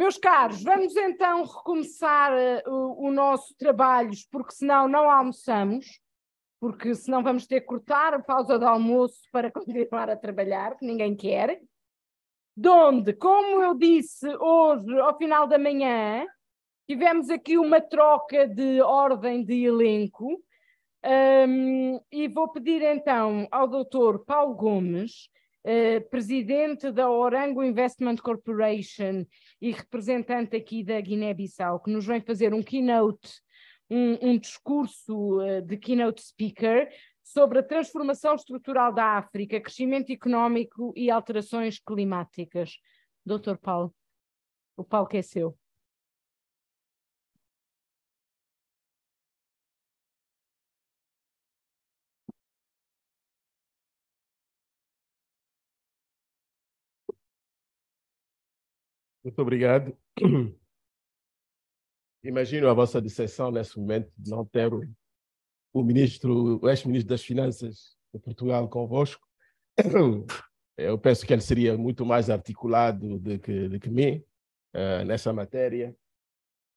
Meus caros, vamos então recomeçar eh, o, o nosso trabalho, porque senão não almoçamos, porque senão vamos ter que cortar a pausa de almoço para continuar a trabalhar, que ninguém quer. Donde, como eu disse hoje, ao final da manhã, tivemos aqui uma troca de ordem de elenco. Um, e vou pedir então ao doutor Paulo Gomes, Uh, presidente da Orango Investment Corporation e representante aqui da Guiné-Bissau, que nos vem fazer um keynote, um, um discurso eh, de keynote speaker sobre a transformação estrutural da África, crescimento económico e alterações climáticas. Doutor Paulo, o palco é seu. Muito obrigado. Imagino a vossa decepção nesse momento de não ter o ministro, o ex-ministro das Finanças de Portugal convosco. Eu penso que ele seria muito mais articulado do que, do que mim uh, nessa matéria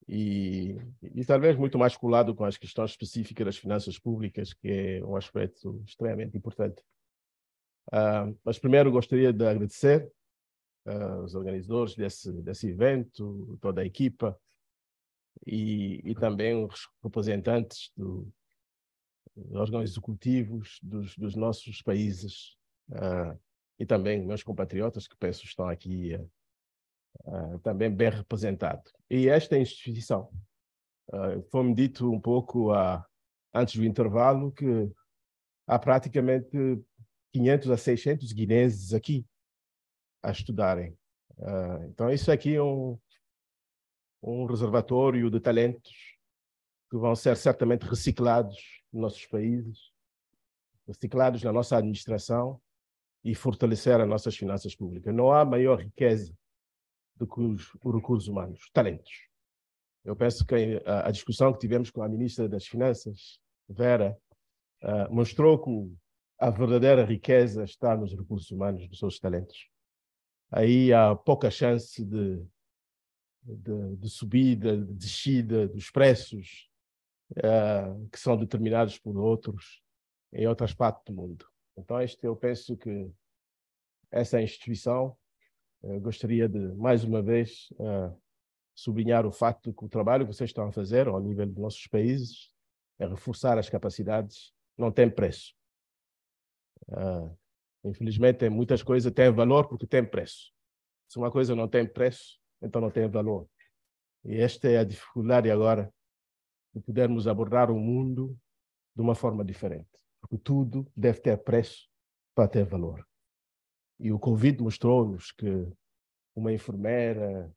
e, e talvez muito mais colado com as questões específicas das finanças públicas, que é um aspecto extremamente importante. Uh, mas primeiro gostaria de agradecer uh, os organizadores desse, desse evento, toda a equipa e, e também os representantes do, dos órgãos executivos dos, dos nossos países uh, e também meus compatriotas que penso estão aqui uh, também bem representados. E esta instituição, foi-me dito um pouco a, antes do intervalo que há praticamente 500 a 600 guineenses aqui a estudarem. Uh, então, isso aqui é um, um reservatório de talentos que vão ser certamente reciclados nos nossos países, reciclados na nossa administração e fortalecer as nossas finanças públicas. Não há maior riqueza do que os, os recursos humanos, talentos. Eu penso que a, a, discussão que tivemos com a Ministra das Finanças, Vera, uh, mostrou que a verdadeira riqueza está nos recursos humanos, nos seus talentos aí há pouca chance de, de, de subida, de descida dos preços uh, que são determinados por outros em outras partes do mundo. Então, este, eu penso que essa é instituição gostaria de, mais uma vez, uh, sublinhar o facto que o trabalho que vocês estão a fazer ao nível dos nossos países é reforçar as capacidades, não tem preço. Uh, Infelizmente, muitas coisas têm valor porque têm preço. Se uma coisa não tem preço, então não tem valor. E esta é a dificuldade agora de podermos abordar o mundo de uma forma diferente. Porque tudo deve ter preço para ter valor. E o Covid mostrou-nos que uma enfermeira,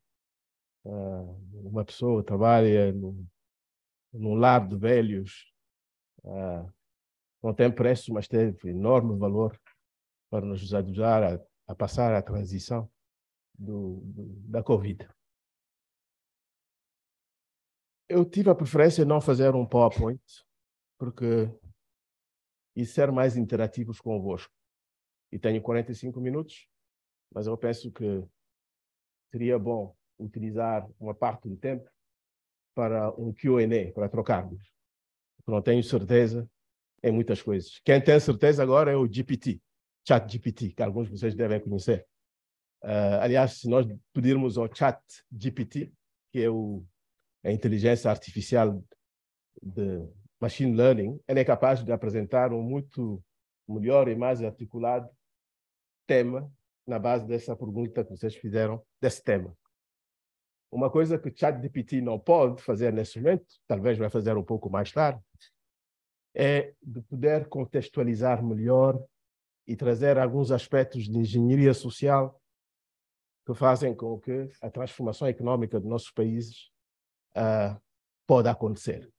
ah, uma pessoa que trabalha num, num lar de velhos, ah, não tem preço, mas teve enorme valor para nos ajudar a, a passar a transição do, do, da Covid. Eu tive a preferência de não fazer um PowerPoint, porque e ser mais interativos convosco. E tenho 45 minutos, mas eu penso que seria bom utilizar uma parte do tempo para um Q&A, para trocarmos. Não tenho certeza em muitas coisas. Quem tem certeza agora é o GPT. ChatGPT, que alguns de vocês devem conhecer. Uh, aliás, se nós pedirmos ao ChatGPT, que é o, a inteligência artificial de machine learning, ele é capaz de apresentar um muito melhor e mais articulado tema na base dessa pergunta que vocês fizeram desse tema. Uma coisa que o ChatGPT não pode fazer nesse momento, talvez vai fazer um pouco mais tarde, é de poder contextualizar melhor e trazer alguns aspectos de engenharia social que fazem com que a transformação económica dos nossos países uh, pode acontecer.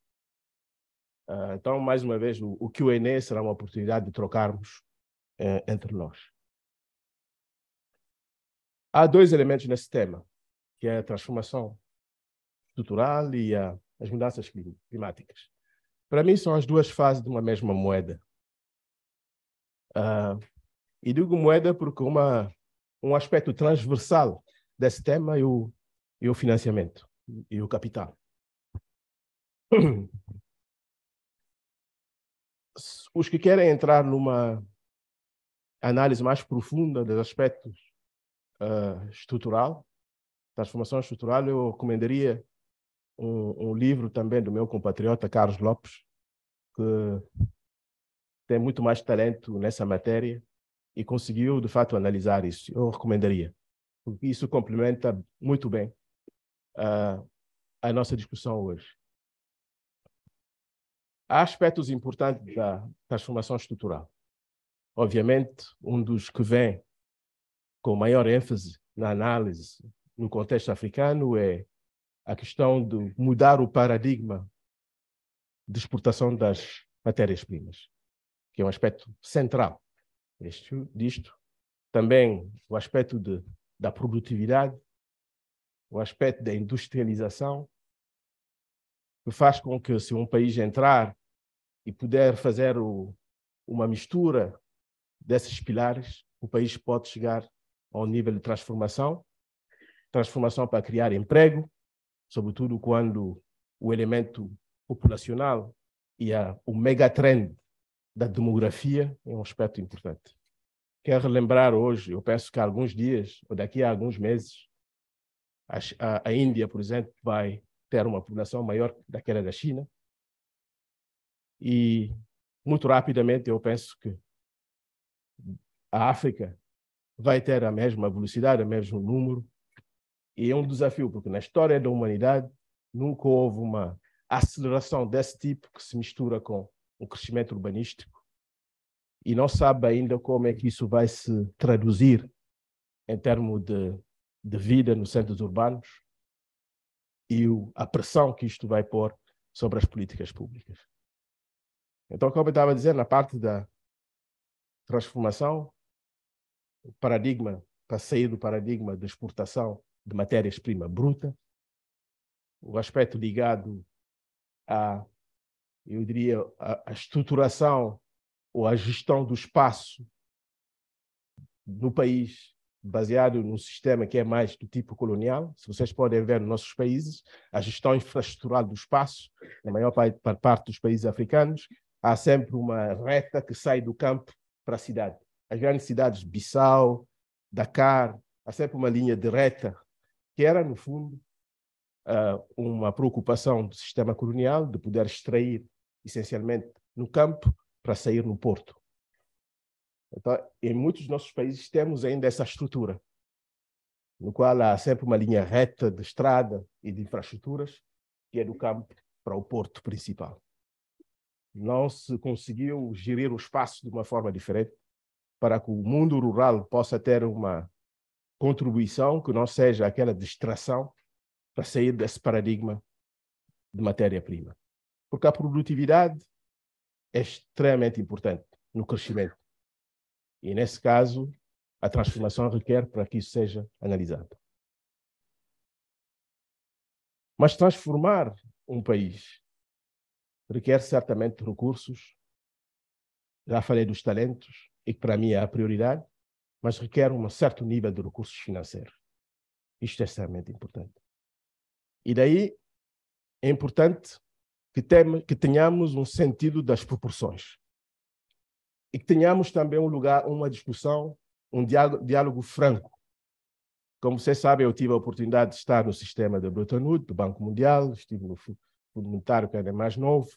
Uh, então, mais uma vez, o, o Q&A será uma oportunidade de trocarmos uh, entre nós. Há dois elementos nesse tema, que é a transformação estrutural e a, as mudanças climáticas. Para mim, são as duas faces de uma mesma moeda. Uh, e digo moeda porque uma, um aspecto transversal desse tema é o, é o financiamento e o capital. Os que querem entrar numa análise mais profunda dos aspectos uh, estrutural, transformação estrutural, eu recomendaria um, um, livro também do meu compatriota Carlos Lopes, que tem muito mais talento nessa matéria e conseguiu, de fato, analisar isso. Eu recomendaria, porque isso complementa muito bem uh, a nossa discussão hoje. Há aspectos importantes da transformação estrutural. Obviamente, um dos que vem com maior ênfase na análise no contexto africano é a questão de mudar o paradigma de exportação das matérias-primas que é um aspecto central disto. Também o aspecto de, da produtividade, o aspecto da industrialização, que faz com que, se um país entrar e puder fazer o, uma mistura desses pilares, o país pode chegar ao nível de transformação transformação para criar emprego, sobretudo quando o elemento populacional e a, o megatrend da demografia é um aspecto importante. Quero relembrar hoje, eu penso que há alguns dias, ou daqui a alguns meses, a, a, a Índia, por exemplo, vai ter uma população maior daquela da China. E, muito rapidamente, eu penso que a África vai ter a mesma velocidade, o mesmo número. E é um desafio, porque na história da humanidade nunca houve uma aceleração desse tipo que se mistura com o crescimento urbanístico e não sabe ainda como é que isso vai se traduzir em termos de, de vida nos centros urbanos e o, a pressão que isto vai pôr sobre as políticas públicas. Então, como eu estava a dizer, na parte da transformação, o paradigma, para sair do paradigma de exportação de matérias-prima bruta, o aspecto ligado à eu diria, a, a estruturação ou a gestão do espaço no país baseado num sistema que é mais do tipo colonial. Se vocês podem ver nos nossos países, a gestão infraestrutural do espaço, na maior parte dos países africanos, há sempre uma reta que sai do campo para a cidade. As grandes cidades, Bissau, Dakar, há sempre uma linha de reta, que era, no fundo, ah, uma preocupação do sistema colonial de poder extrair essencialmente no campo, para sair no porto. Então, em muitos dos nossos países temos ainda essa estrutura, no qual há sempre uma linha reta de estrada e de infraestruturas, que é do campo para o porto principal. Não se conseguiu gerir o espaço de uma forma diferente para que o mundo rural possa ter uma contribuição que não seja aquela distração para sair desse paradigma de matéria-prima porque a produtividade é extremamente importante no crescimento. E nesse caso, a transformação requer para que isso seja analisado. Mas transformar um país requer certamente recursos. Já falei dos talentos, e que para mim é a prioridade, mas requer um certo nível de recursos financeiros. Isto é extremamente importante. E daí é importante que, tem, que tenhamos um sentido das proporções e que tenhamos também um lugar, uma discussão, um diálogo, diálogo franco. Como vocês sabem, eu tive a oportunidade de estar no sistema da Bretton Woods, do Banco Mundial, estive no Fundo Monetário, que ainda é mais novo,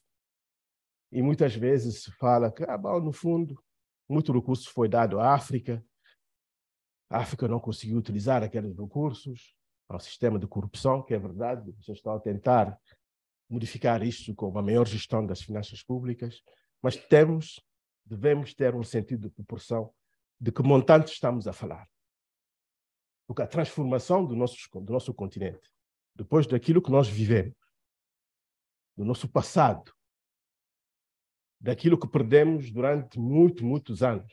e muitas vezes se fala que, ah, bom, no fundo, muito recurso foi dado à África, a África não conseguiu utilizar aqueles recursos, ao sistema de corrupção, que é verdade, vocês estão a tentar modificar isto com uma maior gestão das finanças públicas, mas temos, devemos ter um sentido de proporção de que montante estamos a falar. Porque a transformação do nosso, do nosso continente, depois daquilo que nós vivemos, do nosso passado, daquilo que perdemos durante muito, muitos anos,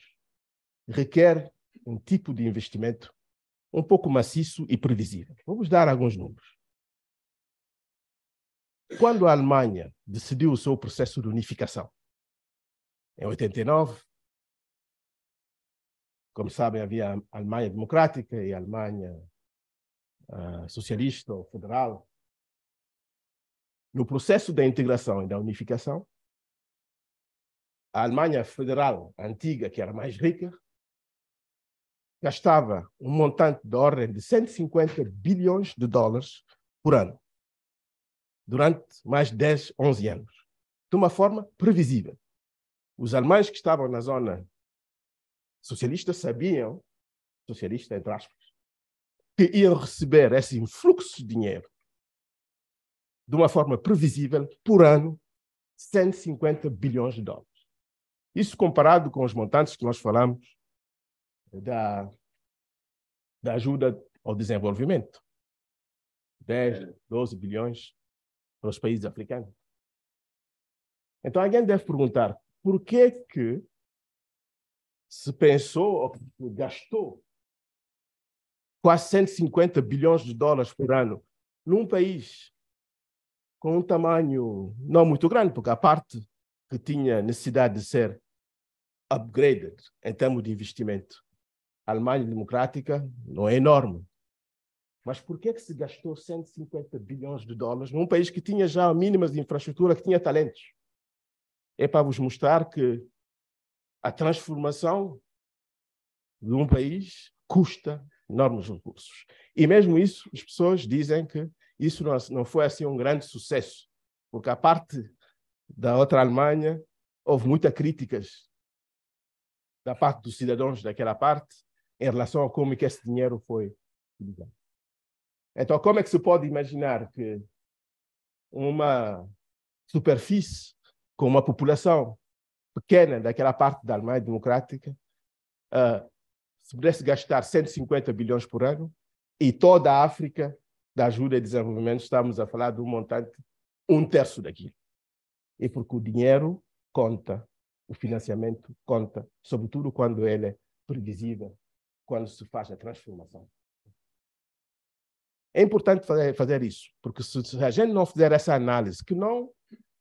requer um tipo de investimento um pouco maciço e previsível. Vamos dar alguns números. Quando a Alemanha decidiu o seu processo de unificação, em 89, como sabem, havia a Alemanha Democrática e a Alemanha uh, Socialista ou Federal. No processo da integração e da unificação, a Alemanha Federal antiga, que era mais rica, gastava um montante da ordem de 150 bilhões de dólares por ano durante mais de 10, 11 anos, de uma forma previsível. Os alemães que estavam na zona socialista sabiam, socialista entre aspas, que iam receber esse influxo de dinheiro de uma forma previsível por ano, 150 bilhões de dólares. Isso comparado com os montantes que nós falamos da, da ajuda ao desenvolvimento. 10, 12 é. bilhões para os países africanos. Então alguém deve perguntar por que é que se pensou ou gastou quase 150 bilhões de dólares por ano num país com um tamanho não muito grande, porque a parte que tinha necessidade de ser upgraded em termos de investimento, a Alemanha Democrática não é enorme, mas por que, que se gastou 150 bilhões de dólares num país que tinha já mínimas de infraestrutura, que tinha talentos? É para vos mostrar que a transformação de um país custa enormes recursos. E mesmo isso, as pessoas dizem que isso não, é, não foi assim um grande sucesso, porque a parte da outra Alemanha houve muitas críticas da parte dos cidadãos daquela parte em relação a como é que esse dinheiro foi utilizado. Então, como é que se pode imaginar que uma superfície com uma população pequena daquela parte da Alemanha Democrática uh, se pudesse gastar 150 bilhões por ano e toda a África da ajuda e desenvolvimento, estamos a falar de um montante um terço daquilo. É porque o dinheiro conta, o financiamento conta, sobretudo quando ele é previsível, quando se faz a transformação. É importante eh, fazer isso, porque se a gente não fizer essa análise, que não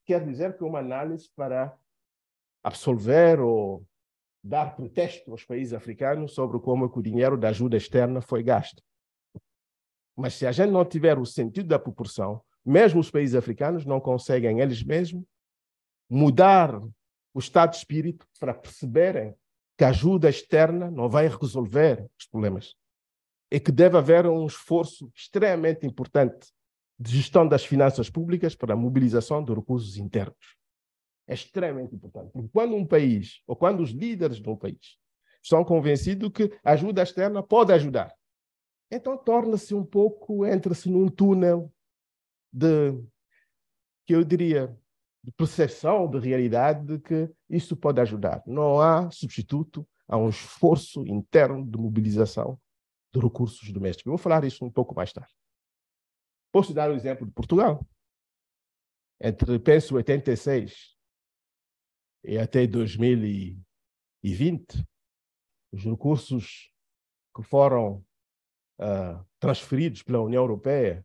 quer dizer que é uma análise para absolver ou dar protesto aos países africanos sobre como o dinheiro da ajuda externa foi gasto. Mas se a gente não tiver o sentido da proporção, mesmo os países africanos não conseguem eles mesmos mudar o estado de espírito para perceberem que a ajuda externa não vai resolver os problemas é que deve haver um esforço extremamente importante de gestão das finanças públicas para a mobilização de recursos internos. É extremamente importante. Porque quando um país, ou quando os líderes de um país, estão convencidos que a ajuda externa pode ajudar, então torna-se um pouco, entra-se num túnel de, que eu diria, de percepção de realidade de que isso pode ajudar. Não há substituto a um esforço interno de mobilização de recursos domésticos. Eu vou falar isso um pouco mais tarde. Posso dar o exemplo de Portugal. Entre, penso, 86 e até 2020, os recursos que foram uh, transferidos pela União Europeia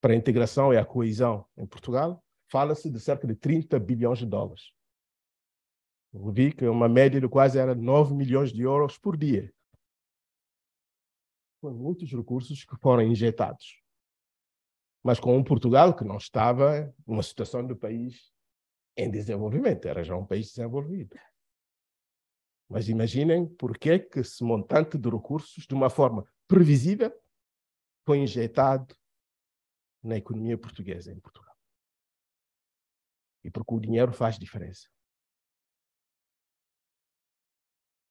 para a integração e a coesão em Portugal, fala-se de cerca de 30 bilhões de dólares. Eu vi que uma média de quase era 9 milhões de euros por dia foi muitos recursos que foram injetados. Mas com um Portugal que não estava numa situação de país em desenvolvimento, era já um país desenvolvido. Mas imaginem porque é que esse montante de recursos, de uma forma previsível, foi injetado na economia portuguesa em Portugal. E porque o dinheiro faz diferença.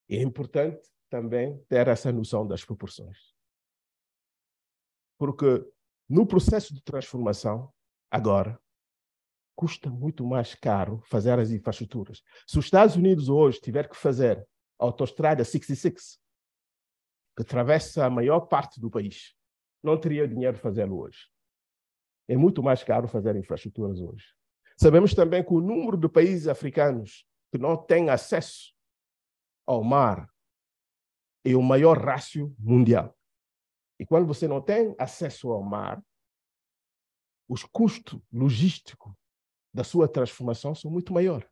E é importante também ter essa noção das proporções. Porque no processo de transformação, agora, custa muito mais caro fazer as infraestruturas. Se os Estados Unidos hoje tiver que fazer a autoestrada 66, que atravessa a maior parte do país, não teria dinheiro fazê-lo hoje. É muito mais caro fazer infraestruturas hoje. Sabemos também que o número de países africanos que não têm acesso ao mar é o maior rácio mundial. E quando você não tem acesso ao mar, os custos logísticos da sua transformação são muito maiores.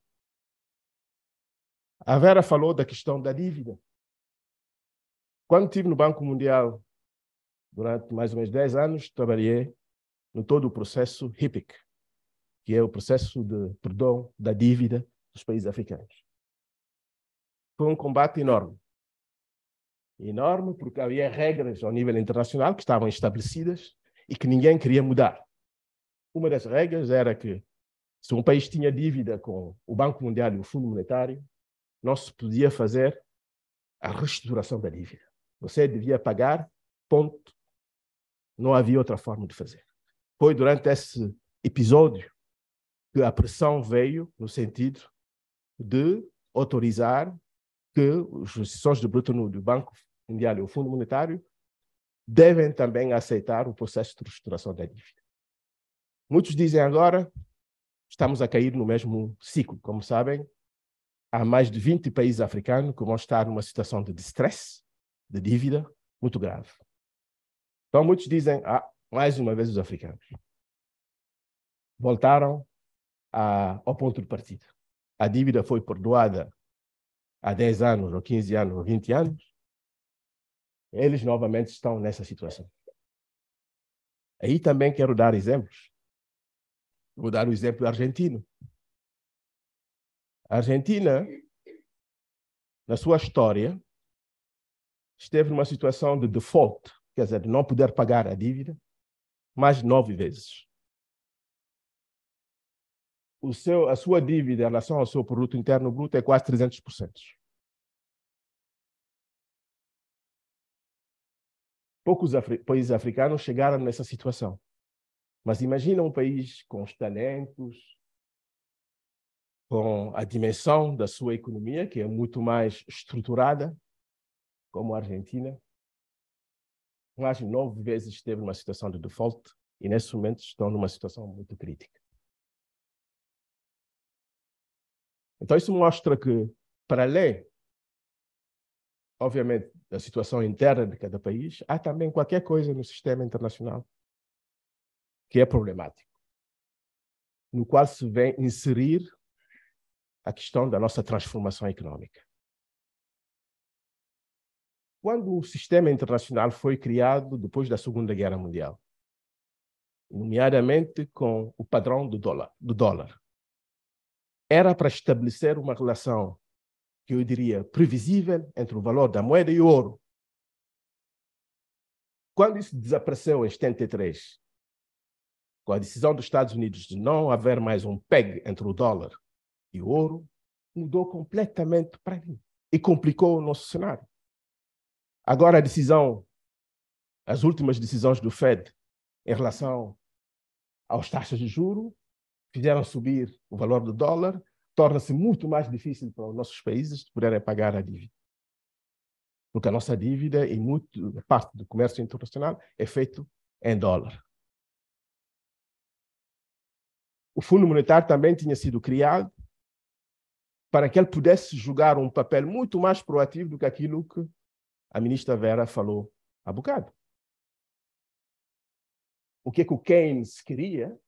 A Vera falou da questão da dívida. Quando estive no Banco Mundial, durante mais ou menos 10 anos, trabalhei no todo o processo HIPIC, que é o processo de perdão da dívida dos países africanos. Foi um combate enorme enorme, porque havia regras ao nível internacional que estavam estabelecidas e que ninguém queria mudar. Uma das regras era que, se um país tinha dívida com o Banco Mundial e o Fundo Monetário, não se podia fazer a reestruturação da dívida. Você devia pagar, ponto. Não havia outra forma de fazer. Foi durante esse episódio que a pressão veio no sentido de autorizar que os assessores do Bretton Woods, do Banco Mundial e o Fundo Monetário devem também aceitar o processo de estruturação da dívida. Muitos dizem agora, estamos a cair no mesmo ciclo. Como sabem, há mais de 20 países africanos que vão estar numa situação de estresse, de dívida, muito grave. Então, muitos dizem, ah, mais uma vez os africanos. Voltaram a, ao ponto de partida. A dívida foi perdoada há 10 anos, ou 15 anos, ou 20 anos, eles novamente estão nessa situação. Aí também quero dar exemplos. Vou dar o um exemplo argentino. A Argentina, na sua história, esteve numa situação de default, quer dizer, de não poder pagar a dívida, mais nove vezes. O seu, a sua dívida em relação ao seu produto interno bruto é quase 300%. Poucos afri países africanos chegaram nessa situação. Mas imagina um país com os talentos, com a dimensão da sua economia, que é muito mais estruturada, como a Argentina. Mais de nove vezes esteve numa situação de default e, nesse momento, estão numa situação muito crítica. Então, isso mostra que, para além obviamente, da situação interna de cada país, há também qualquer coisa no sistema internacional que é problemático, no qual se vem inserir a questão da nossa transformação económica Quando o sistema internacional foi criado depois da Segunda Guerra Mundial, nomeadamente com o padrão do dólar, do dólar era para estabelecer uma relação que eu diria, previsível entre o valor da moeda e o ouro. Quando isso desapareceu em 73, com a decisão dos Estados Unidos de não haver mais um PEG entre o dólar e o ouro, mudou completamente para mim e complicou o nosso cenário. Agora a decisão, as últimas decisões do Fed em relação às taxas de juro fizeram subir o valor do dólar torna-se muito mais difícil para os nossos países poderem pagar a dívida. Porque a nossa dívida, e muito, parte do comércio internacional, é feito em dólar. O Fundo Monetário também tinha sido criado para que ele pudesse jogar um papel muito mais proativo do que aquilo que a ministra Vera falou há bocado. O que, é que o Keynes queria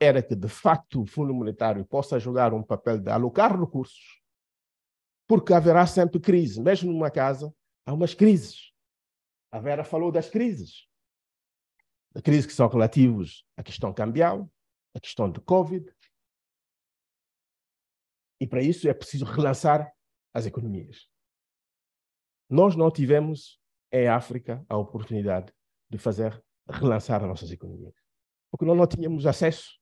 era que, de facto, o Fundo Monetário possa jogar um papel de alocar recursos, porque haverá sempre crise. Mesmo numa casa, há umas crises. A Vera falou das crises. Da crise que são relativos à questão cambial, à questão de Covid. E para isso é preciso relançar as economias. Nós não tivemos em África a oportunidade de fazer relançar as nossas economias, porque nós não tínhamos acesso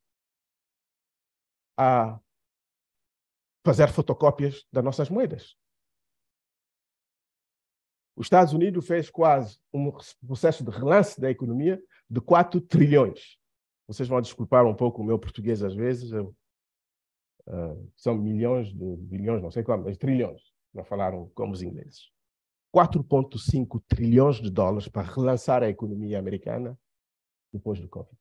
a fazer fotocópias das nossas moedas. Os Estados Unidos fez quase um processo de relance da economia de 4 trilhões. Vocês vão desculpar um pouco o meu português às vezes. Eu, uh, são milhões de bilhões, não sei como, mas trilhões. Não falaram como os ingleses. 4,5 trilhões de dólares para relançar a economia americana depois do Covid.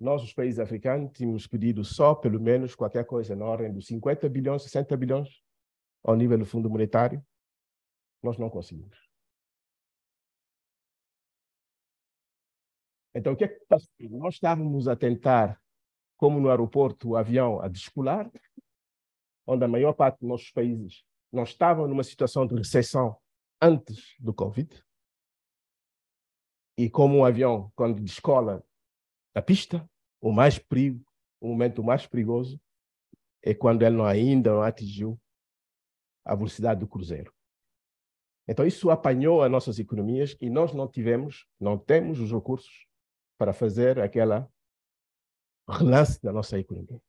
Nós, os países africanos, tínhamos pedido só, pelo menos, qualquer coisa na ordem dos 50 bilhões, 60 bilhões ao nível do Fundo Monetário. Nós não conseguimos. Então, o que é que passou? Nós estávamos a tentar, como no aeroporto, o avião a descolar, onde a maior parte dos nossos países não estavam numa situação de recessão antes do Covid. E como o avião, quando descola, da pista, o mais perigo, o momento mais perigoso é quando ele ainda não atingiu a velocidade do cruzeiro. Então isso apanhou as nossas economias e nós não tivemos, não temos os recursos para fazer aquela relance da nossa economia.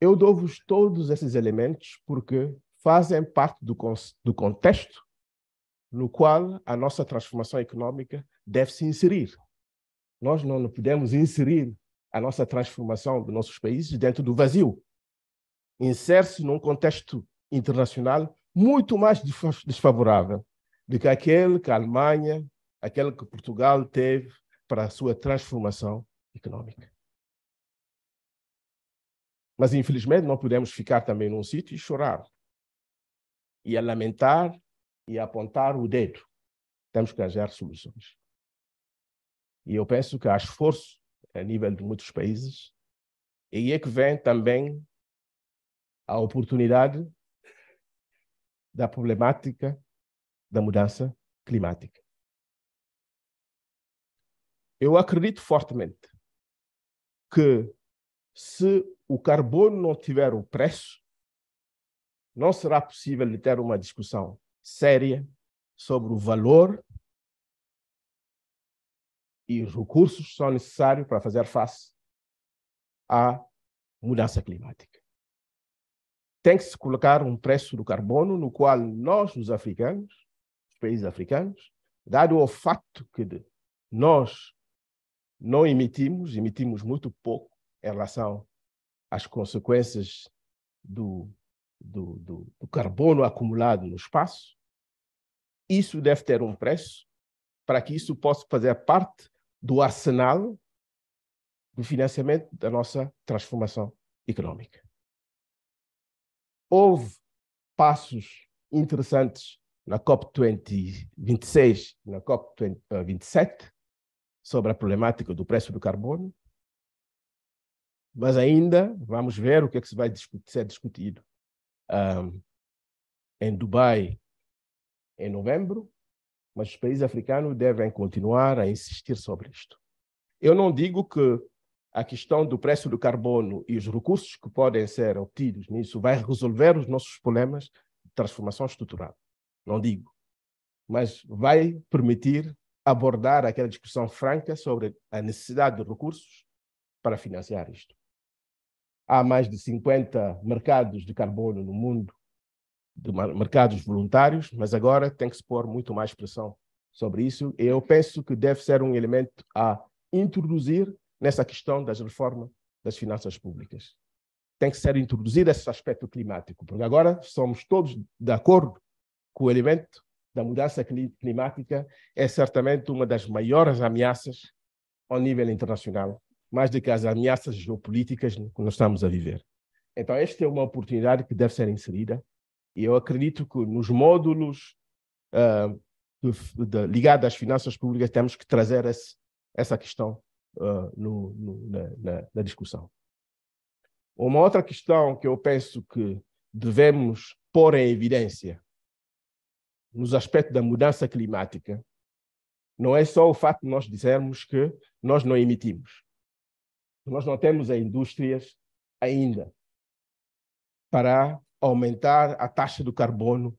Eu dou-vos todos esses elementos porque fazem parte do, do contexto no qual a nossa transformação econômica deve se inserir nós não podemos inserir a nossa transformação dos nossos países dentro do vazio. Insere-se num contexto internacional muito mais desfavorável do que aquele que a Alemanha, aquele que Portugal teve para a sua transformação económica. Mas, infelizmente, não podemos ficar também num sítio e chorar, e a lamentar, e a apontar o dedo. Temos que arranjar soluções. E eu penso que há esforço a nível de muitos países, e é que vem também a oportunidade da problemática da mudança climática. Eu acredito fortemente que se o carbono não tiver o preço, não será possível ter uma discussão séria sobre o valor e os recursos são necessários para fazer face à mudança climática. Tem que se colocar um preço do carbono no qual nós, os africanos, os países africanos, dado o fato que nós não emitimos, emitimos muito pouco em relação às consequências do, do, do, do carbono acumulado no espaço, isso deve ter um preço para que isso possa fazer parte do arsenal do financiamento da nossa transformação económica. Houve passos interessantes na COP26 na COP27 sobre a problemática do preço do carbono, mas ainda vamos ver o que é que se vai discutir, ser discutido um, ah, em Dubai em novembro mas os países africanos devem continuar a insistir sobre isto. Eu não digo que a questão do preço do carbono e os recursos que podem ser obtidos nisso vai resolver os nossos problemas de transformação estrutural. Não digo. Mas vai permitir abordar aquela discussão franca sobre a necessidade de recursos para financiar isto. Há mais de 50 mercados de carbono no mundo de mercados voluntários, mas agora tem que se pôr muito mais pressão sobre isso. E eu penso que deve ser um elemento a introduzir nessa questão das reformas das finanças públicas. Tem que ser introduzido esse aspecto climático, porque agora somos todos de acordo que o elemento da mudança climática é certamente uma das maiores ameaças ao nível internacional, mais do que as ameaças geopolíticas que nós estamos a viver. Então, esta é uma oportunidade que deve ser inserida e eu acredito que nos módulos uh, ah, ligados às finanças públicas temos que trazer esse, essa questão uh, no, no, na, na, discussão. Uma outra questão que eu penso que devemos pôr em evidência nos aspectos da mudança climática não é só o fato de nós dizermos que nós não emitimos. Nós não temos as indústrias ainda para aumentar a taxa do carbono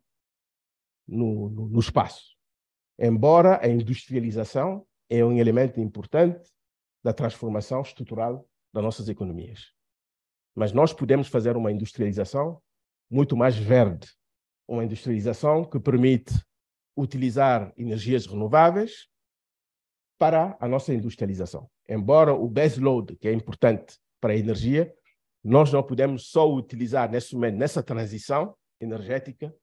no, no, no espaço. Embora a industrialização é um elemento importante da transformação estrutural das nossas economias. Mas nós podemos fazer uma industrialização muito mais verde, uma industrialização que permite utilizar energias renováveis para a nossa industrialização. Embora o baseload, que é importante para a energia, nós não podemos só utilizar nesse momento, nessa transição energética,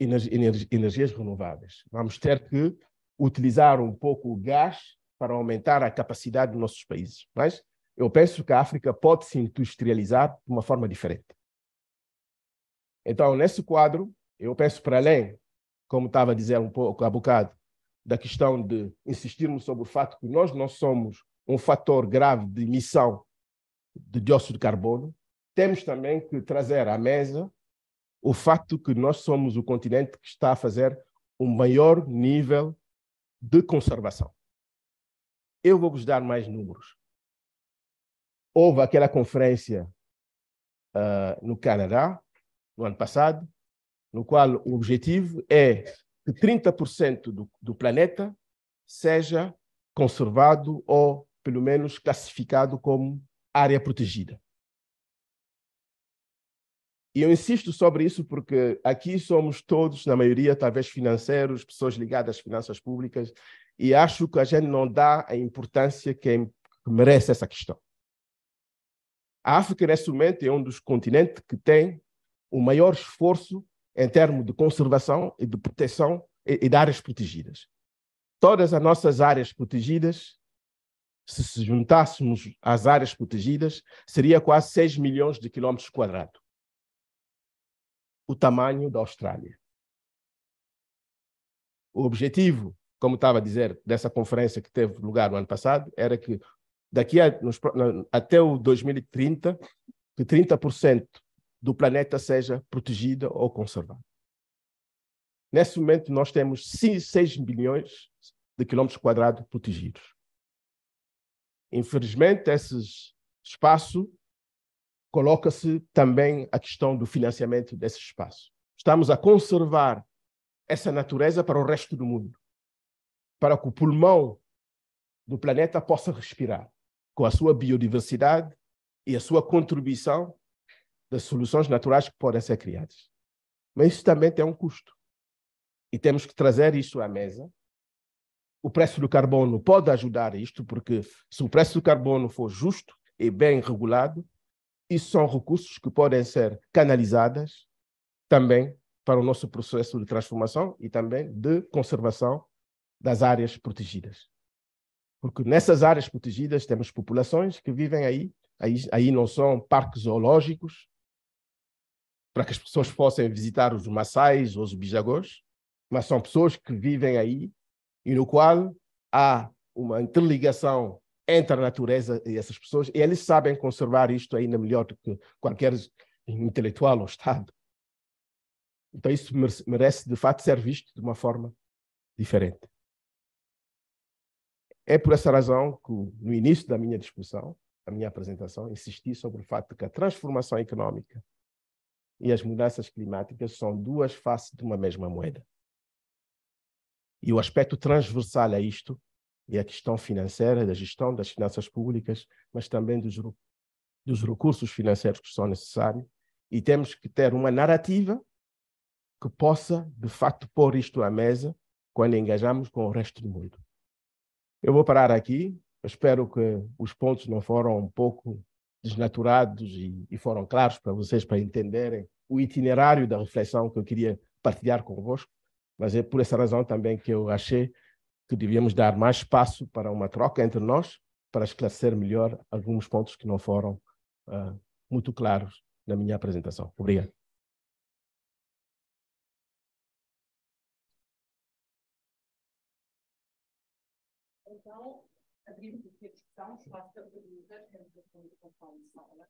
energias renováveis. Vamos ter que utilizar um pouco o gás para aumentar a capacidade dos nossos países. Mas eu penso que a África pode se industrializar de uma forma diferente. Então, nesse quadro, eu penso para além, como estava a dizer um pouco há bocado, da questão de insistirmos sobre o fato que nós não somos um fator grave de emissão de dióxido de carbono. Temos também que trazer à mesa o fato que nós somos o continente que está a fazer o maior nível de conservação. Eu vou vos dar mais números. Houve aquela conferência uh, no Canadá, no ano passado, no qual o objetivo é que 30% do, do planeta seja conservado ou, pelo menos, classificado como área protegida. E eu insisto sobre isso porque aqui somos todos, na maioria, talvez financeiros, pessoas ligadas às finanças públicas, e acho que a gente não dá a importância que é, merece essa questão. A África, nesse momento, é um dos continentes que tem o maior esforço em termos de conservação e de proteção e de áreas protegidas. Todas as nossas áreas protegidas se se juntássemos às áreas protegidas, seria quase 6 milhões de quilômetros quadrados. O tamanho da Austrália. O objetivo, como estava a dizer, dessa conferência que teve lugar no ano passado, era que daqui a, nos, até o 2030, que 30% do planeta seja protegida ou conservada. Nesse momento, nós temos 6 milhões de quilômetros quadrados protegidos. Infelizmente, esse espaço coloca-se também a questão do financiamento desse espaço. Estamos a conservar essa natureza para o resto do mundo, para que o pulmão do planeta possa respirar com a sua biodiversidade e a sua contribuição das soluções naturais que podem ser criadas. Mas isso também tem um custo. E temos que trazer isso à mesa o preço do carbono pode ajudar isto, porque se o preço do carbono for justo e bem regulado, isso são recursos que podem ser canalizados também para o nosso processo de transformação e também de conservação das áreas protegidas. Porque nessas áreas protegidas temos populações que vivem aí, aí, aí não são parques zoológicos, para que as pessoas possam visitar os maçais ou os bijagós, mas são pessoas que vivem aí e no qual há uma interligação entre a natureza e essas pessoas, e eles sabem conservar isto ainda melhor do que qualquer intelectual ou Estado. Então, isso merece, de fato, ser visto de uma forma diferente. É por essa razão que, no início da minha discussão, da minha apresentação, insisti sobre o fato de que a transformação económica e as mudanças climáticas são duas faces de uma mesma moeda. E o aspecto transversal a isto é a questão financeira, da gestão das finanças públicas, mas também dos, dos recursos financeiros que são necessários. E temos que ter uma narrativa que possa, de facto, pôr isto à mesa quando engajamos com o resto do mundo. Eu vou parar aqui. Espero que os pontos não foram um pouco desnaturados e, e foram claros para vocês, para entenderem o itinerário da reflexão que eu queria partilhar convosco. Mas é por essa razão também que eu achei que devíamos dar mais espaço para uma troca entre nós, para esclarecer melhor alguns pontos que não foram uh, muito claros na minha apresentação. Obrigado. Então, abrimos aqui a discussão, espaço é para perguntas, temos a comunicação de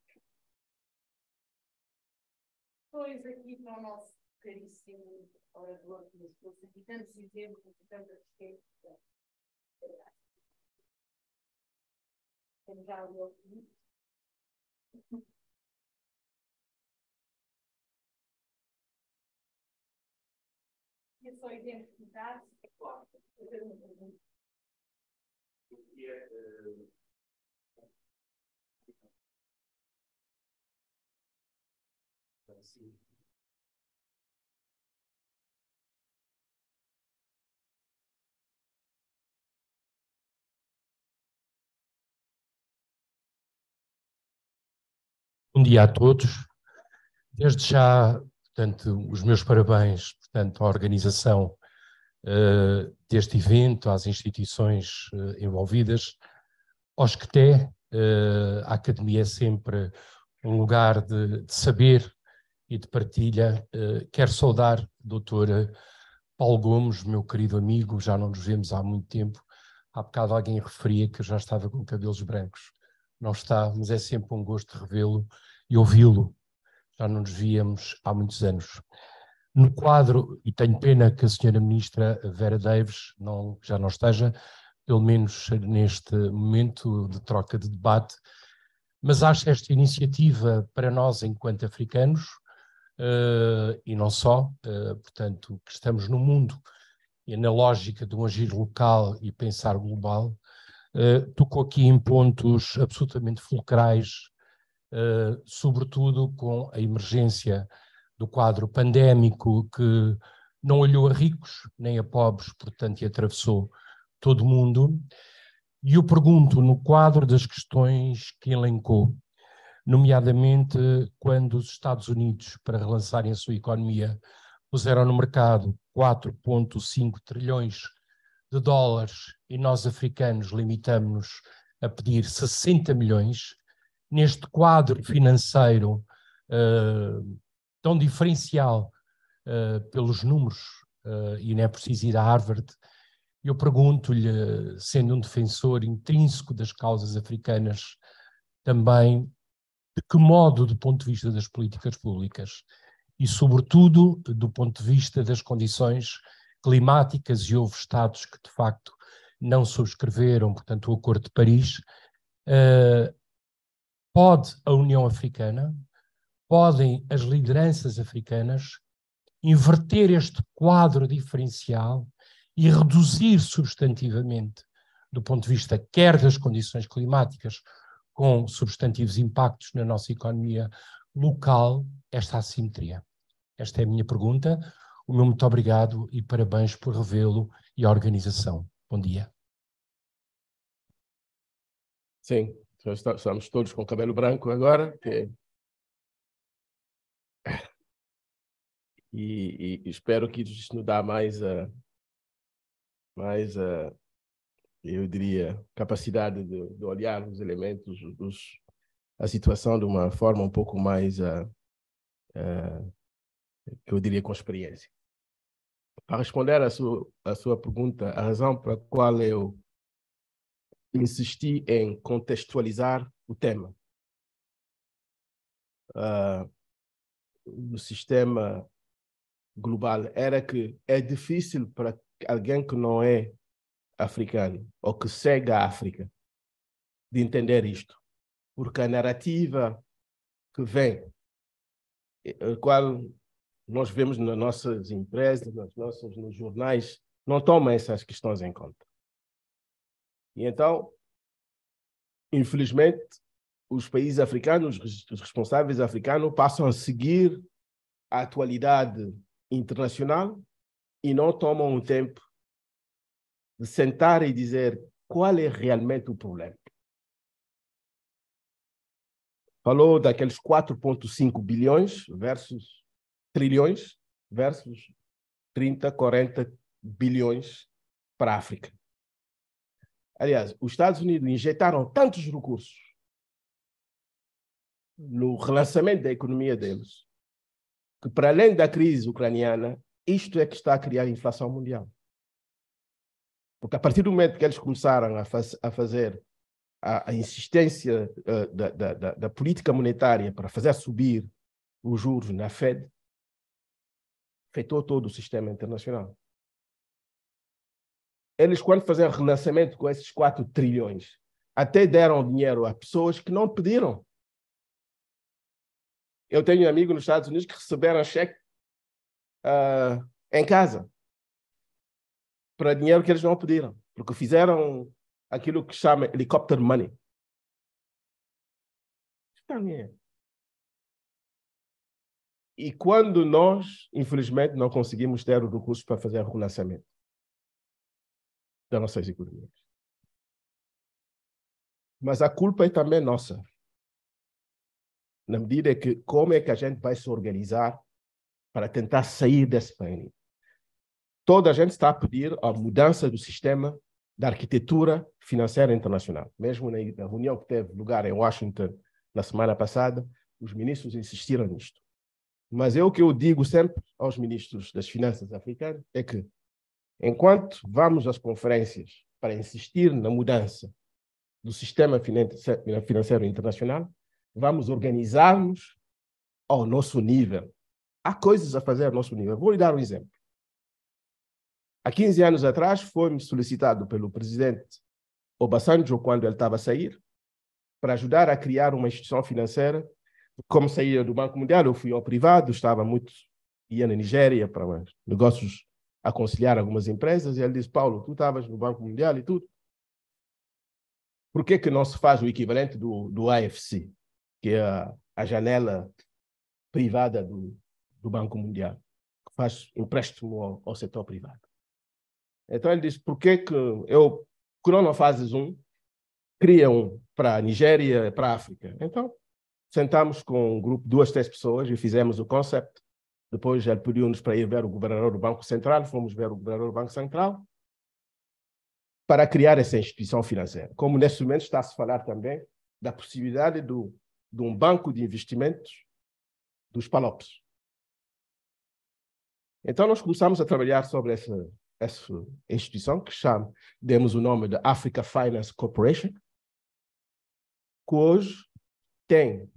aqui no nosso caríssimo orador que nos trouxe aqui tantos exemplos de tanta respeito. Temos já o outro. E só identificar-se é claro, fazer uma pergunta. O que é. Eh, Bom dia a todos. Desde já, portanto, os meus parabéns, portanto, à organização uh, deste evento, às instituições uh, envolvidas, aos que têm. uh, eh, a academia é sempre um lugar de, de saber e de partilha. quero saudar, doutora Paulo Gomes, meu querido amigo, já não nos vemos há muito tempo. Há bocado alguém referia que eu já estava com cabelos brancos não está, mas é sempre um gosto revê-lo e ouvi-lo. Já não nos víamos há muitos anos. No quadro, e tenho pena que a senhora ministra Vera Daves não, já não esteja, pelo menos neste momento de troca de debate, mas acho esta iniciativa para nós, enquanto africanos, uh, e não só, uh, portanto, que estamos no mundo e na lógica de um agir local e pensar global, uh, tocou aqui em pontos absolutamente fulcrais eh, sobretudo com a emergência do quadro pandémico que não olhou a ricos nem a pobres, portanto, e atravessou todo o mundo. E eu pergunto, no quadro das questões que elencou, nomeadamente quando os Estados Unidos, para relançarem a sua economia, puseram no mercado 4,5 trilhões de dólares e nós africanos limitamos-nos a pedir 60 milhões, neste quadro financeiro uh, tão diferencial uh, pelos números, uh, e não é preciso ir a Harvard, eu pergunto-lhe, sendo um defensor intrínseco das causas africanas, também de que modo, do ponto de vista das políticas públicas e, sobretudo, do ponto de vista das condições climáticas, e houve Estados que de facto não subscreveram, portanto, o Acordo de Paris, pode a União Africana, podem as lideranças africanas inverter este quadro diferencial e reduzir substantivamente, do ponto de vista quer das condições climáticas, com substantivos impactos na nossa economia local, esta assimetria. Esta é a minha pergunta. O meu muito obrigado e parabéns por revê-lo e a organização. Bom dia. Sim, nós estamos todos com cabelo branco agora. Que... É e, e, espero que isso nos dá mais, uh, mais uh, eu diria, capacidade de, de olhar os elementos, os, a situação de uma forma um pouco mais, uh, uh, eu diria, com experiência. Para responder à sua, à sua pergunta, a razão pela qual eu insisti em contextualizar o tema uh, ah, do sistema global era que é difícil para alguém que não é africano ou que segue a África de entender isto, porque a narrativa que vem, a qual nós vemos nas nossas empresas, nas nossas, nos jornais, não toma essas questões em conta. E então, infelizmente, os países africanos, os responsáveis africanos, passam a seguir a atualidade internacional e não tomam o tempo de sentar e dizer qual é realmente o problema. Falou daqueles 4,5 bilhões versus trilhões versus 30, 40 bilhões para a África. Aliás, os Estados Unidos injetaram tantos recursos no relançamento da economia deles, que para além da crise ucraniana, isto é que está a criar inflação mundial. Porque a partir do momento que eles começaram a, faz, a fazer a, a insistência uh, da, da, da, política monetária para fazer subir os juros na Fed, afetou todo o sistema internacional eles, quando fizeram relançamento com esses 4 trilhões, até deram dinheiro a pessoas que não pediram. Eu tenho um amigo nos Estados Unidos que receberam cheque uh, em casa para dinheiro que eles não pediram, porque fizeram aquilo que chama helicóptero money. É e quando nós, infelizmente, não conseguimos ter o recurso para fazer o relançamento, das nossas economias. Mas a culpa é também nossa. Na medida que como é que a gente vai se organizar para tentar sair desse painel. Toda a gente está a pedir a mudança do sistema da arquitetura financeira internacional. Mesmo na, reunião que teve lugar em Washington na semana passada, os ministros insistiram nisto. Mas é o que eu digo sempre aos ministros das finanças africanos é que Enquanto vamos às conferências para insistir na mudança do sistema financeiro internacional, vamos organizar-nos ao nosso nível. Há coisas a fazer ao nosso nível. Vou lhe dar um exemplo. Há 15 anos atrás, foi-me solicitado pelo presidente Obasanjo, quando ele estava a sair, para ajudar a criar uma instituição financeira. Como saía do Banco Mundial, eu fui ao privado, estava muito. ia na Nigéria para negócios aconselhar algumas empresas, e ele disse, Paulo, tu estavas no Banco Mundial e tudo, por que, que não se faz o equivalente do, do AFC, que é a, a janela privada do, do Banco Mundial, que faz empréstimo ao, ao setor privado? Então ele disse, por que, que eu, não fazes um cria um para a Nigéria, para a África? Então, sentamos com um grupo, duas, três pessoas, e fizemos o concept. Depois ele pediu-nos para ir ver o governador do Banco Central, fomos ver o governador do Banco Central para criar essa instituição financeira. Como nesse momento está a se falar também da possibilidade do, de um banco de investimentos dos palopes. Então nós começamos a trabalhar sobre essa, essa instituição que chama, demos o nome de Africa Finance Corporation, que hoje tem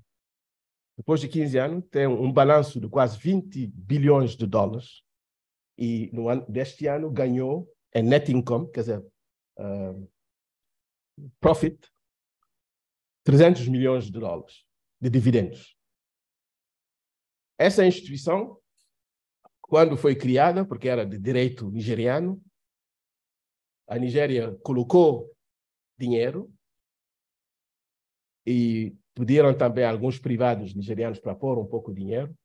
depois de 15 anos, tem um balanço de quase 20 bilhões de dólares e no ano deste ano ganhou em net income, quer dizer, uh, profit, 300 milhões de dólares de dividendos. Essa instituição, quando foi criada, porque era de direito nigeriano, a Nigéria colocou dinheiro e pediram também alguns privados nigerianos para pôr um pouco de dinheiro,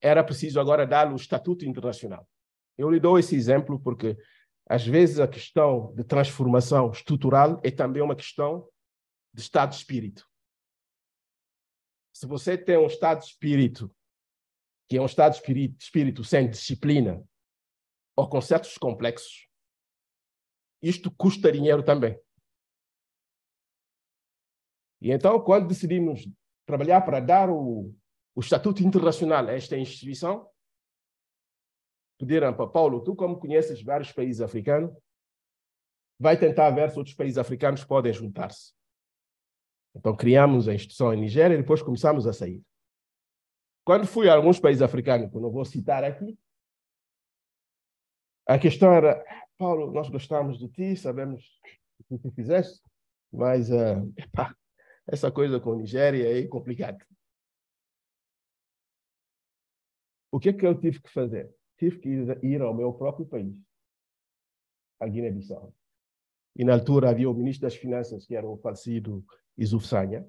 era preciso agora dar o estatuto internacional. Eu lhe dou esse exemplo porque, às vezes, a questão de transformação estrutural é também uma questão de estado de espírito. Se você tem um estado de espírito, que é um estado de espírito, espírito sem disciplina, ou conceitos complexos, isto custa dinheiro também. E então, quando decidimos trabalhar para dar o, o estatuto internacional a esta instituição, pediram para Paulo, tu como conheces vários países africanos, vai tentar ver se outros países africanos podem juntar-se. Então criamos a instituição em Nigéria e depois começamos a sair. Quando fui a alguns países africanos, que eu não vou citar aqui, a questão era, ah, Paulo, nós gostamos de ti, sabemos o que tu fizeste, mas uh, epá, essa coisa com Nigéria é complicada. O que é que eu tive que fazer? Tive que ir ao meu próprio país, a Guiné-Bissau. E na altura havia o ministro das Finanças, que era o falecido Isuf Sanya.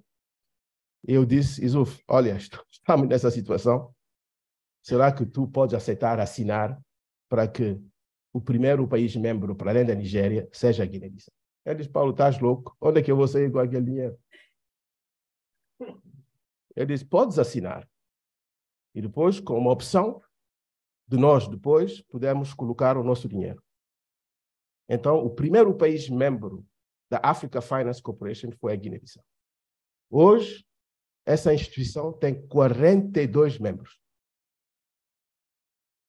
Eu disse, Isuf, olha, estamos nessa situação. Será que tu podes aceitar assinar para que o primeiro país membro, para além da Nigéria, seja a Guiné-Bissau? Ele disse, Paulo, estás louco? Onde é que eu vou sair com aquele dinheiro? Ele disse: podes assinar. E depois, com uma opção de nós, depois, podemos colocar o nosso dinheiro. Então, o primeiro país membro da Africa Finance Corporation foi a Guiné-Bissau. Hoje, essa instituição tem 42 membros.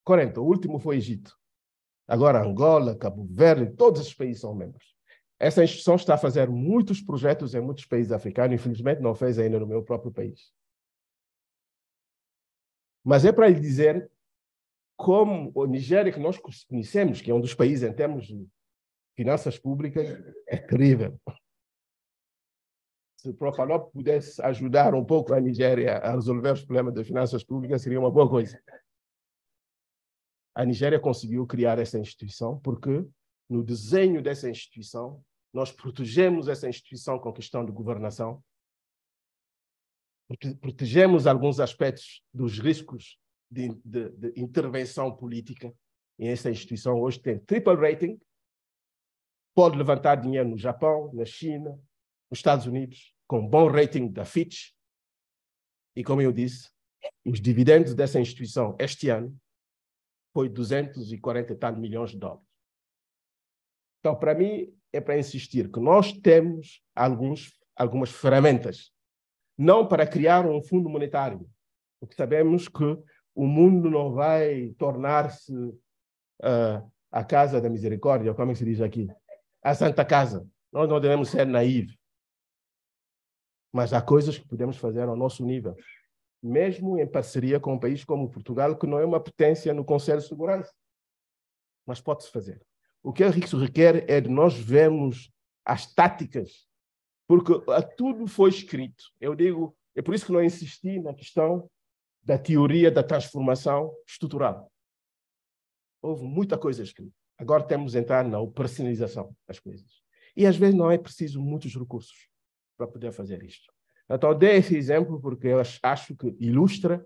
40, o último foi Egito. Agora, Angola, Cabo Verde, todos os países são membros. Essa instituição está a fazer muitos projetos em muitos países africanos, infelizmente não fez ainda no meu próprio país. Mas é para lhe dizer como o Nigéria, que nós conhecemos, que é um dos países em termos de finanças públicas, é terrível. Se o Propalop pudesse ajudar um pouco a Nigéria a resolver os problemas das finanças públicas, seria uma boa coisa. A Nigéria conseguiu criar essa instituição porque, no desenho dessa instituição, nós protegemos essa instituição com questão de governação, protegemos alguns aspectos dos riscos de, de, de intervenção política, e essa instituição hoje tem triple rating, pode levantar dinheiro no Japão, na China, nos Estados Unidos, com bom rating da Fitch. E como eu disse, os dividendos dessa instituição este ano foi 240 e tal milhões de dólares. Então, para mim, é para insistir que nós temos alguns, algumas ferramentas, não para criar um fundo monetário, porque sabemos que o mundo não vai tornar-se uh, a casa da misericórdia, como é se diz aqui? A Santa Casa. Nós não devemos ser naivos. Mas há coisas que podemos fazer ao nosso nível, mesmo em parceria com um país como Portugal, que não é uma potência no Conselho de Segurança. Mas pode-se fazer. O que isso requer é de nós vermos as táticas, porque tudo foi escrito. Eu digo, é por isso que não insisti na questão da teoria da transformação estrutural. Houve muita coisa escrita. Agora temos de entrar na operacionalização das coisas. E às vezes não é preciso muitos recursos para poder fazer isto. Então, dei esse exemplo porque eu acho que ilustra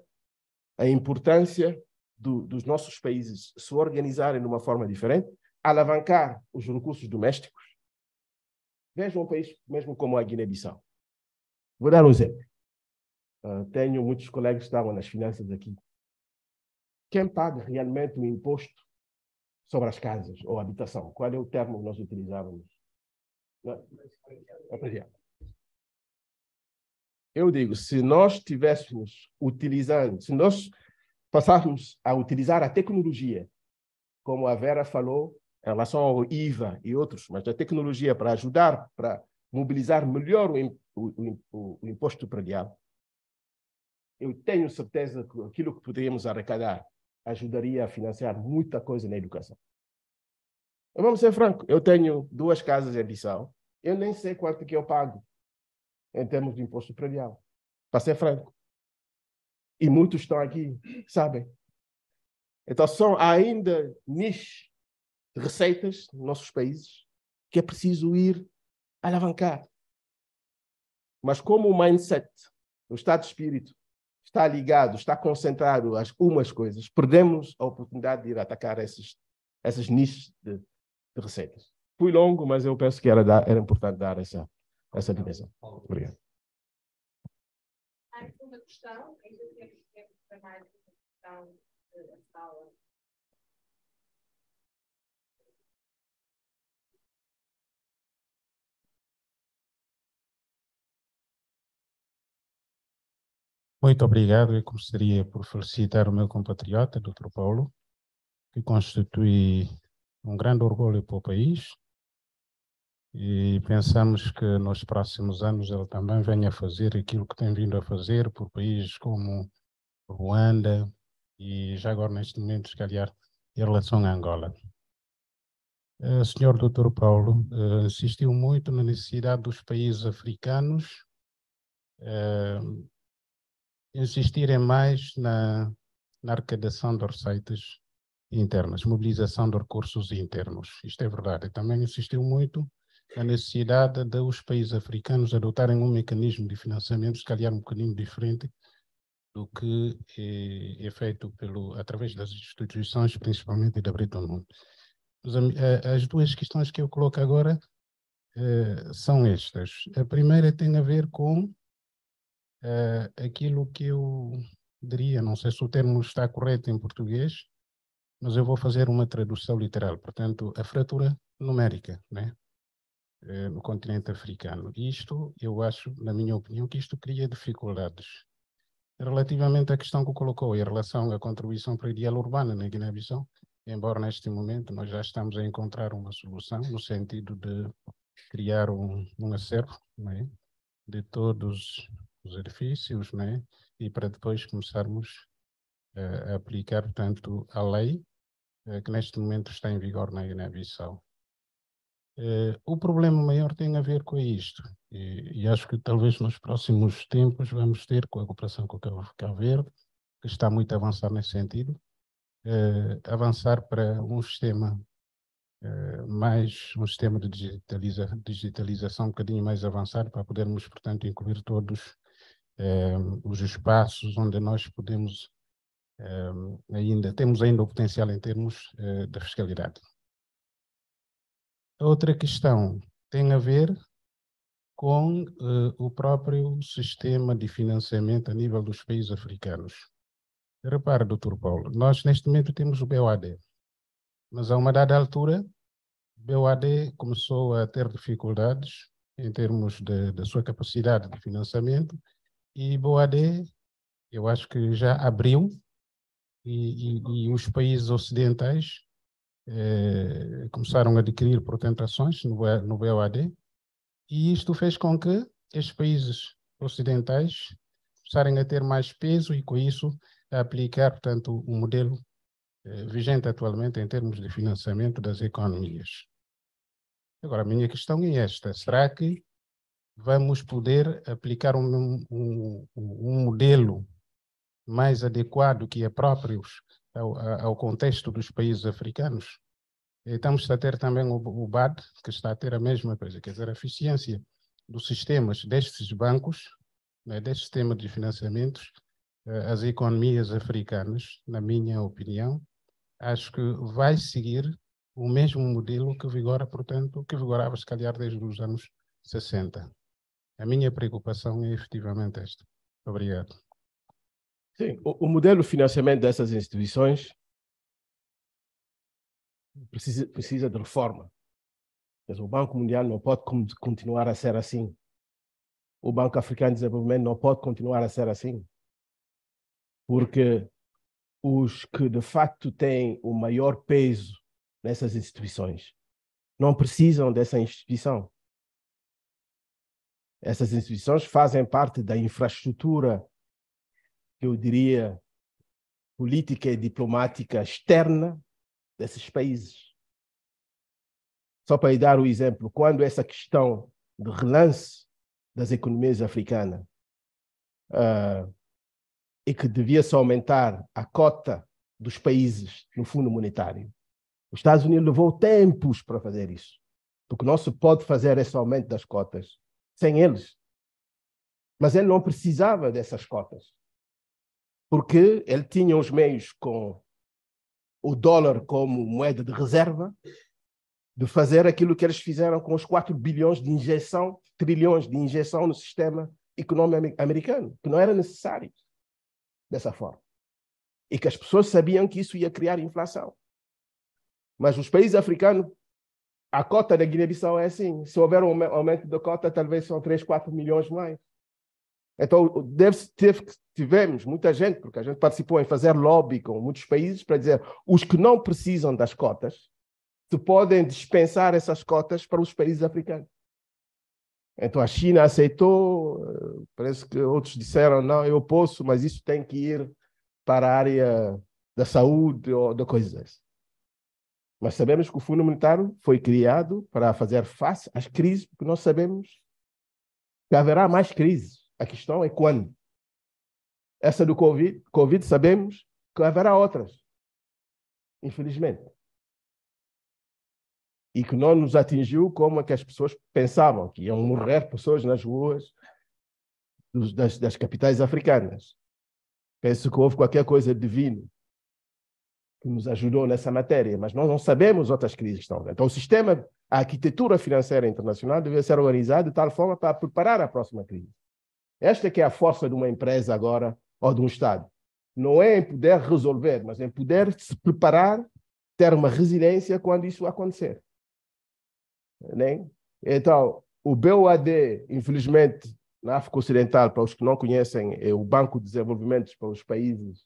a importância do, dos nossos países se organizarem de uma forma diferente alavancar os recursos domésticos. Vejam um país mesmo como a Guiné-Bissau. Vou dar um exemplo. Uh, tenho muitos colegas que estavam nas finanças aqui. Quem paga realmente o imposto sobre as casas ou habitação? Qual é o termo que nós utilizávamos? Apreciado. Eu digo, se nós tivéssemos utilizando, se nós passássemos a utilizar a tecnologia, como a Vera falou, em relação ao IVA e outros, mas da tecnologia para ajudar, para mobilizar melhor o, o, o, o imposto predial, eu tenho certeza que aquilo que poderíamos arrecadar ajudaria a financiar muita coisa na educação. Vamos ser franco, eu tenho duas casas em Bissau, eu nem sei quanto que eu pago em termos de imposto predial, para ser franco. E muitos estão aqui, sabem. Então, são ainda nichos receitas nos nossos países que é preciso ir alavancar. Mas como o mindset, o estado de espírito, está ligado, está concentrado às umas coisas, perdemos a oportunidade de ir atacar esses, essas nichos de, de receitas. Fui longo, mas eu penso que era, dar, era importante dar essa, essa dimensão. Obrigado. Há uma questão, ainda temos tempo para mais uma questão da sala. Muito obrigado e começaria por felicitar o meu compatriota, Dr. Paulo, que constitui um grande orgulho para o país e pensamos que nos próximos anos ele também venha a fazer aquilo que tem vindo a fazer por países como Ruanda e já agora neste momento, se calhar, em relação a Angola. O eh, senhor Dr. Paulo eh, insistiu muito na necessidade dos países africanos eh, insistirem mais na, na arrecadação de receitas internas, mobilização de recursos internos. Isto é verdade. Também insistiu muito na necessidade de os países africanos adotarem um mecanismo de financiamento, se calhar um bocadinho diferente do que é, é feito pelo, através das instituições, principalmente da Bretton Woods. As duas questões que eu coloco agora eh, são estas. A primeira tem a ver com uh, aquilo que eu diria, não sei se o termo está correto em português, mas eu vou fazer uma tradução literal, portanto, a fratura numérica, né? Uh, no continente africano. Isto, eu acho, na minha opinião, que isto cria dificuldades. Relativamente à questão que colocou em relação à contribuição para predial urbana na Guiné-Bissau, embora neste momento nós já estamos a encontrar uma solução no sentido de criar um, um acervo né, de todos os edifícios né? e para depois começarmos uh, a aplicar, portanto, a lei uh, que neste momento está em vigor na Guiné-Bissau. Uh, o problema maior tem a ver com isto, e, e, acho que talvez nos próximos tempos vamos ter com a cooperação com o Cabo Verde, que está muito avançado nesse sentido, avançar para um sistema Uh, mais um sistema de digitaliza, digitalização um bocadinho mais avançado para podermos, portanto, incluir todos eh, os espaços onde nós podemos eh, ainda, temos ainda o potencial em termos eh, de fiscalidade. A outra questão tem a ver com eh, o próprio sistema de financiamento a nível dos países africanos. Repare, doutor Paulo, nós neste momento temos o BOAD, mas a uma dada altura, o BOAD começou a ter dificuldades em termos da sua capacidade de financiamento e Boadé, eu acho que já abriu, e, e, e os países ocidentais eh, começaram a adquirir protentrações no, no BOAD, e isto fez com que estes países ocidentais começarem a ter mais peso e, com isso, a aplicar, portanto, o um modelo eh, vigente atualmente em termos de financiamento das economias. Agora, a minha questão é esta: será que vamos poder aplicar um, um, um modelo mais adequado que é próprio ao, ao, contexto dos países africanos. E estamos a ter também o, o BAD, que está a ter a mesma coisa, quer dizer, a eficiência dos sistemas destes bancos, né, deste sistema de financiamentos, eh, as economias africanas, na minha opinião, acho que vai seguir o mesmo modelo que vigora, portanto, que vigorava se calhar desde os anos 60. A minha preocupação é efetivamente esta. Obrigado. Sim, o, o modelo de financiamento dessas instituições precisa, precisa de reforma. Mas o Banco Mundial não pode continuar a ser assim. O Banco Africano de Desenvolvimento não pode continuar a ser assim. Porque os que de facto têm o maior peso nessas instituições não precisam dessa instituição. Essas instituições fazem parte da infraestrutura, eu diria, política e diplomática externa desses países. Só para dar o um exemplo, quando essa questão de relance das economias africanas uh, e que devia-se aumentar a cota dos países no Fundo Monetário, os Estados Unidos levou tempos para fazer isso, porque não se pode fazer esse aumento das cotas sem eles. Mas ele não precisava dessas cotas, porque ele tinha os meios com o dólar como moeda de reserva de fazer aquilo que eles fizeram com os 4 bilhões de injeção, trilhões de injeção no sistema econômico americano, que não era necessário dessa forma. E que as pessoas sabiam que isso ia criar inflação. Mas os países africanos a cota da Guiné-Bissau é assim. Se houver um aumento da cota, talvez são 3, 4 milhões mais. Então, deve, tivemos muita gente, porque a gente participou em fazer lobby com muitos países para dizer os que não precisam das cotas, se podem dispensar essas cotas para os países africanos. Então, a China aceitou, eh, parece que outros disseram, não, eu posso, mas isso tem que ir para a área da saúde ou de coisas. Mas sabemos que o Fundo Monetário foi criado para fazer face às crises, porque nós sabemos que haverá mais crises. A questão é quando. Essa do Covid, COVID sabemos que haverá outras, infelizmente. E que não nos atingiu como é que as pessoas pensavam, que iam morrer pessoas nas ruas dos, das, das capitais africanas. Penso que houve qualquer coisa divina que nos ajudou nessa matéria, mas nós não sabemos outras crises que estão. Então, o sistema, a arquitetura financeira internacional deve ser organizada de tal forma para preparar a próxima crise. Esta que é a força de uma empresa agora ou de um Estado. Não é em poder resolver, mas em poder se preparar, ter uma resiliência quando isso acontecer. Nem. Então, o BOAD, infelizmente, na África Ocidental, para os que não conhecem, é o Banco de Desenvolvimento para os países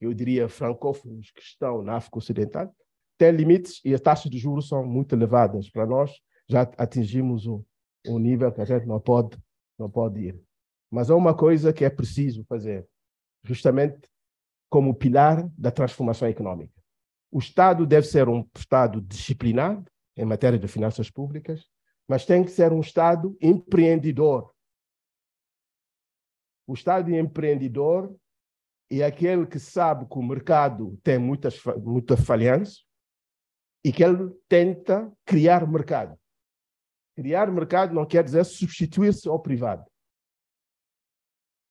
eu diria, francófonos que estão na África Ocidental, tem limites e as taxas de juros são muito elevadas. Para nós, já atingimos um, um nível que a gente não pode, não pode ir. Mas há uma coisa que é preciso fazer, justamente como pilar da transformação econômica. O Estado deve ser um Estado disciplinado em matéria de finanças públicas, mas tem que ser um Estado empreendedor. O Estado empreendedor e aquele que sabe que o mercado tem muitas, muita falhança e que ele tenta criar mercado. Criar mercado não quer dizer substituir-se ao privado.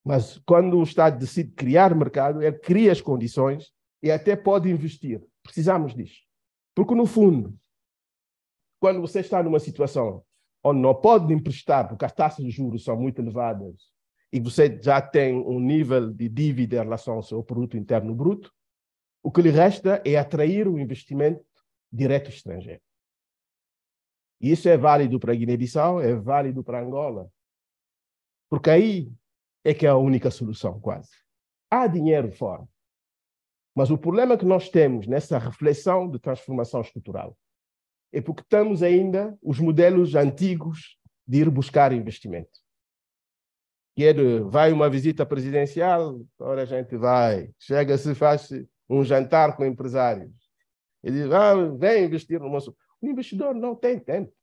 Mas quando o Estado decide criar mercado, ele cria as condições e até pode investir. Precisamos disso. Porque, no fundo, quando você está numa situação onde não pode emprestar porque as taxas de juros são muito elevadas e você já tem um nível de dívida em relação ao seu produto interno bruto, o que lhe resta é atrair o investimento direto estrangeiro. E isso é válido para Guiné-Bissau, é válido para Angola, porque aí é que é a única solução, quase. Há dinheiro fora. Mas o problema que nós temos nessa reflexão de transformação estrutural é porque estamos ainda os modelos antigos de ir buscar investimento que ele é vai uma visita presidencial, ora a gente vai. Chega-se, faz um jantar com empresários. Ele diz, ah, vem investir no nosso... O investidor não tem tempo.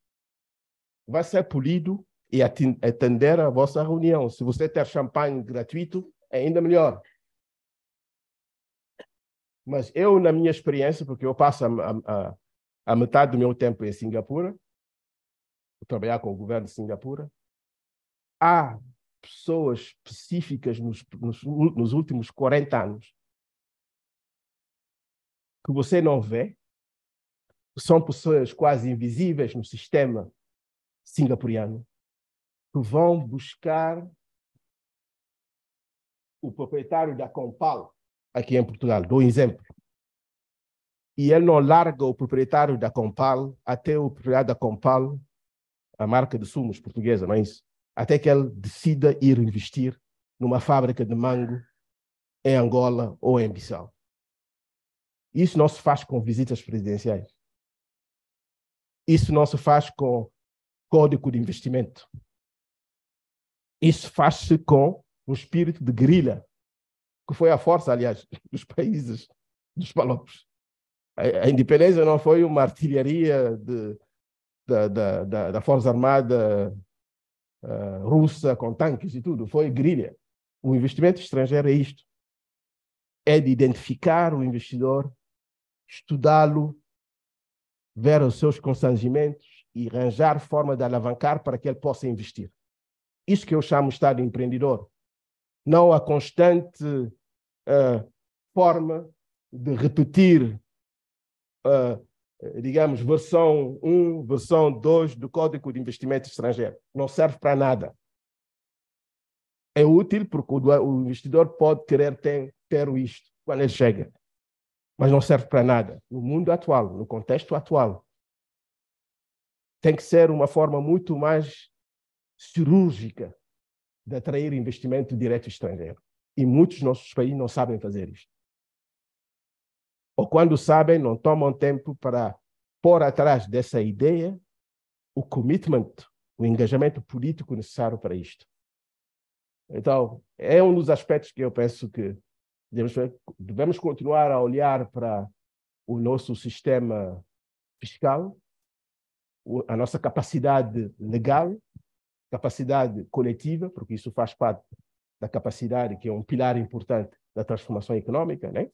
Vai ser polido e atender a vossa reunião. Se você ter champanhe gratuito, é ainda melhor. Mas eu, na minha experiência, porque eu passo a, a, a metade do meu tempo em Singapura, trabalhar com o governo de Singapura, há pessoas específicas nos, nos, nos últimos 40 anos que você não vê, são pessoas quase invisíveis no sistema singapuriano, que vão buscar o proprietário da Compal, aqui em Portugal, dou um exemplo. E ele não larga o proprietário da Compal até o proprietário da Compal, a marca de sumos portuguesa, não é isso? até que ele decida ir investir numa fábrica de mango em Angola ou em Bissau. Isso não se faz com visitas presidenciais. Isso não se faz com código de investimento. Isso faz-se com um espírito de guerrilha, que foi a força, aliás, dos países dos palopos. A, independência não foi uma artilharia de, da, da, da, da Força Armada uh, russa, com tanques e tudo, foi grilha. O investimento estrangeiro é isto: é de identificar o investidor, estudá-lo, ver os seus constrangimentos e arranjar forma de alavancar para que ele possa investir. Isso que eu chamo de Estado empreendedor. Não a constante uh, forma de repetir uh, eh, digamos, versão 1, versão 2 do Código de Investimento Estrangeiro. Não serve para nada. É útil porque o investidor pode querer ter, ter isto quando ele chega, mas não serve para nada no mundo atual, no contexto atual. Tem que ser uma forma muito mais cirúrgica de atrair investimento direto estrangeiro. E muitos nossos países não sabem fazer isto ou quando sabem, não tomam tempo para pôr atrás dessa ideia o commitment, o engajamento político necessário para isto. Então, é um dos aspectos que eu penso que devemos, devemos continuar a olhar para o nosso sistema fiscal, a nossa capacidade legal, capacidade coletiva, porque isso faz parte da capacidade que é um pilar importante da transformação econômica, né?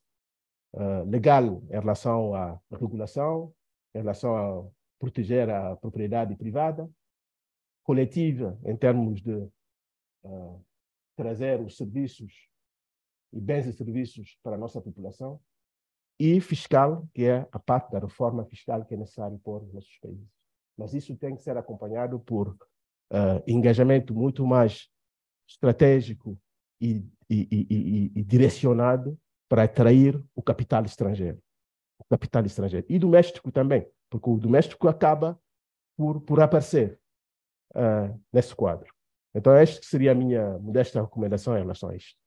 Eh, legal em relação à regulação, em relação a proteger a propriedade privada, coletiva em termos de uh, trazer os serviços e bens e serviços para a nossa população, e fiscal, que é a parte da reforma fiscal que é necessário pôr nos nossos países. Mas isso tem que ser acompanhado por uh, engajamento muito mais estratégico e, e, e, e direcionado para atrair o capital estrangeiro. O capital estrangeiro. E doméstico também, porque o doméstico acaba por, por aparecer uh, nesse quadro. Então, esta seria a minha modesta recomendação em relação a isto.